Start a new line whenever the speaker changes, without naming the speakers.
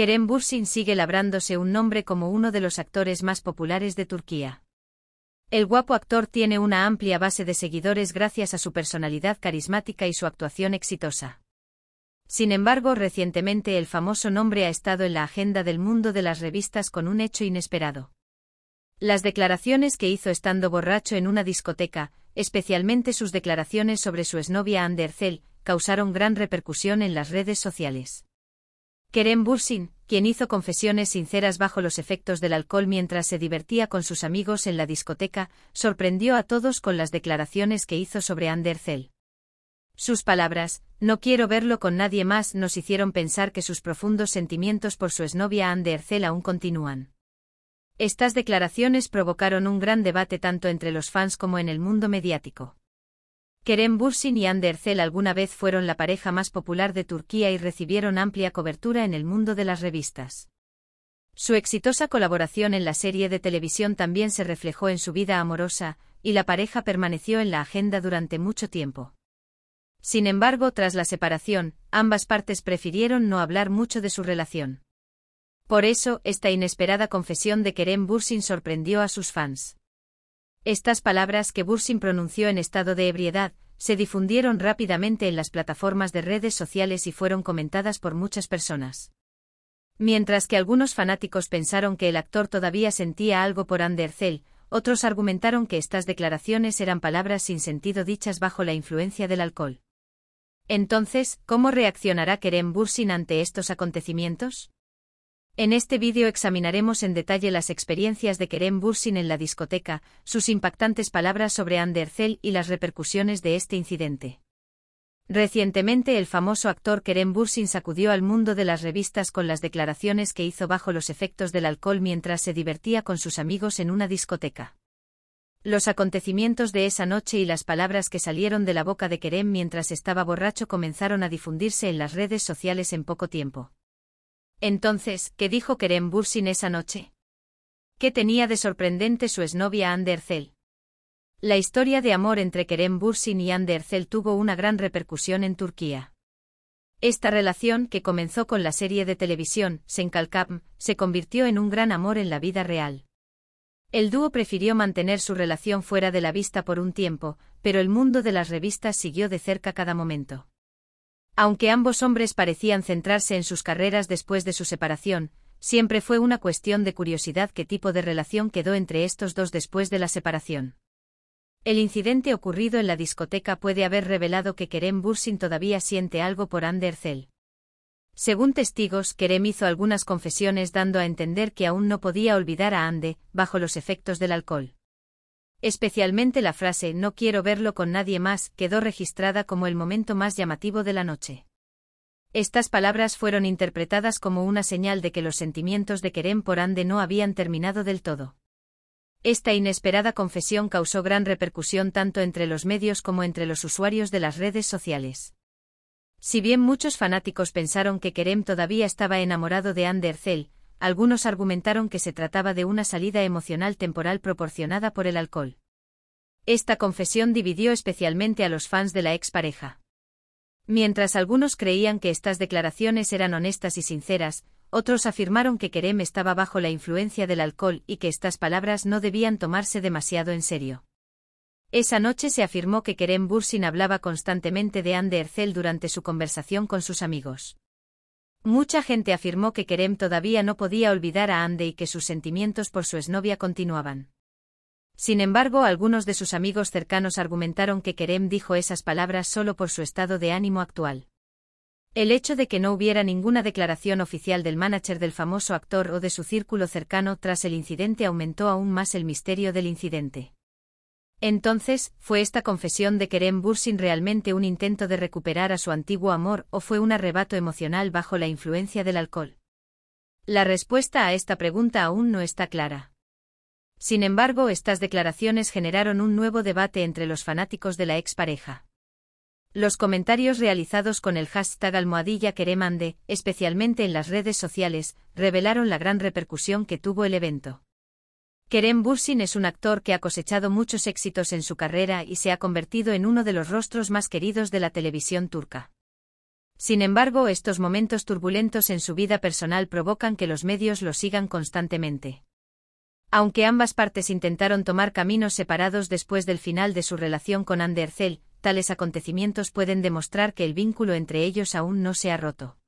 Kerem Bursin sigue labrándose un nombre como uno de los actores más populares de Turquía. El guapo actor tiene una amplia base de seguidores gracias a su personalidad carismática y su actuación exitosa. Sin embargo, recientemente el famoso nombre ha estado en la agenda del mundo de las revistas con un hecho inesperado. Las declaraciones que hizo estando borracho en una discoteca, especialmente sus declaraciones sobre su exnovia Anderzel, causaron gran repercusión en las redes sociales. Kerem Bursin, quien hizo confesiones sinceras bajo los efectos del alcohol mientras se divertía con sus amigos en la discoteca, sorprendió a todos con las declaraciones que hizo sobre Andercel. Sus palabras, no quiero verlo con nadie más, nos hicieron pensar que sus profundos sentimientos por su exnovia Andercel aún continúan. Estas declaraciones provocaron un gran debate tanto entre los fans como en el mundo mediático. Kerem Bursin y Andercel alguna vez fueron la pareja más popular de Turquía y recibieron amplia cobertura en el mundo de las revistas. Su exitosa colaboración en la serie de televisión también se reflejó en su vida amorosa, y la pareja permaneció en la agenda durante mucho tiempo. Sin embargo, tras la separación, ambas partes prefirieron no hablar mucho de su relación. Por eso, esta inesperada confesión de Kerem Bursin sorprendió a sus fans. Estas palabras que Bursin pronunció en estado de ebriedad, se difundieron rápidamente en las plataformas de redes sociales y fueron comentadas por muchas personas. Mientras que algunos fanáticos pensaron que el actor todavía sentía algo por Anderzel, otros argumentaron que estas declaraciones eran palabras sin sentido dichas bajo la influencia del alcohol. Entonces, ¿cómo reaccionará Kerem Bursin ante estos acontecimientos? En este vídeo examinaremos en detalle las experiencias de Kerem Bursin en la discoteca, sus impactantes palabras sobre Andercel y las repercusiones de este incidente. Recientemente el famoso actor Kerem Bursin sacudió al mundo de las revistas con las declaraciones que hizo bajo los efectos del alcohol mientras se divertía con sus amigos en una discoteca. Los acontecimientos de esa noche y las palabras que salieron de la boca de Kerem mientras estaba borracho comenzaron a difundirse en las redes sociales en poco tiempo. Entonces, ¿qué dijo Kerem Bursin esa noche? ¿Qué tenía de sorprendente su exnovia Anderzel? La historia de amor entre Kerem Bursin y Anderzel tuvo una gran repercusión en Turquía. Esta relación, que comenzó con la serie de televisión Kapm, se convirtió en un gran amor en la vida real. El dúo prefirió mantener su relación fuera de la vista por un tiempo, pero el mundo de las revistas siguió de cerca cada momento. Aunque ambos hombres parecían centrarse en sus carreras después de su separación, siempre fue una cuestión de curiosidad qué tipo de relación quedó entre estos dos después de la separación. El incidente ocurrido en la discoteca puede haber revelado que Kerem Bursin todavía siente algo por Andercel. Según testigos, Kerem hizo algunas confesiones dando a entender que aún no podía olvidar a Ande, bajo los efectos del alcohol. Especialmente la frase no quiero verlo con nadie más quedó registrada como el momento más llamativo de la noche. Estas palabras fueron interpretadas como una señal de que los sentimientos de Kerem por Ande no habían terminado del todo. Esta inesperada confesión causó gran repercusión tanto entre los medios como entre los usuarios de las redes sociales. Si bien muchos fanáticos pensaron que Kerem todavía estaba enamorado de Ander Zell, algunos argumentaron que se trataba de una salida emocional temporal proporcionada por el alcohol. Esta confesión dividió especialmente a los fans de la expareja. Mientras algunos creían que estas declaraciones eran honestas y sinceras, otros afirmaron que Kerem estaba bajo la influencia del alcohol y que estas palabras no debían tomarse demasiado en serio. Esa noche se afirmó que Kerem Bursin hablaba constantemente de Anne Ercel durante su conversación con sus amigos. Mucha gente afirmó que Kerem todavía no podía olvidar a Ande y que sus sentimientos por su exnovia continuaban. Sin embargo, algunos de sus amigos cercanos argumentaron que Kerem dijo esas palabras solo por su estado de ánimo actual. El hecho de que no hubiera ninguna declaración oficial del manager del famoso actor o de su círculo cercano tras el incidente aumentó aún más el misterio del incidente. Entonces, ¿fue esta confesión de Kerem Bursin realmente un intento de recuperar a su antiguo amor o fue un arrebato emocional bajo la influencia del alcohol? La respuesta a esta pregunta aún no está clara. Sin embargo, estas declaraciones generaron un nuevo debate entre los fanáticos de la expareja. Los comentarios realizados con el hashtag almohadilla Keremande, especialmente en las redes sociales, revelaron la gran repercusión que tuvo el evento. Kerem Bursin es un actor que ha cosechado muchos éxitos en su carrera y se ha convertido en uno de los rostros más queridos de la televisión turca. Sin embargo, estos momentos turbulentos en su vida personal provocan que los medios lo sigan constantemente. Aunque ambas partes intentaron tomar caminos separados después del final de su relación con Anderzel, tales acontecimientos pueden demostrar que el vínculo entre ellos aún no se ha roto.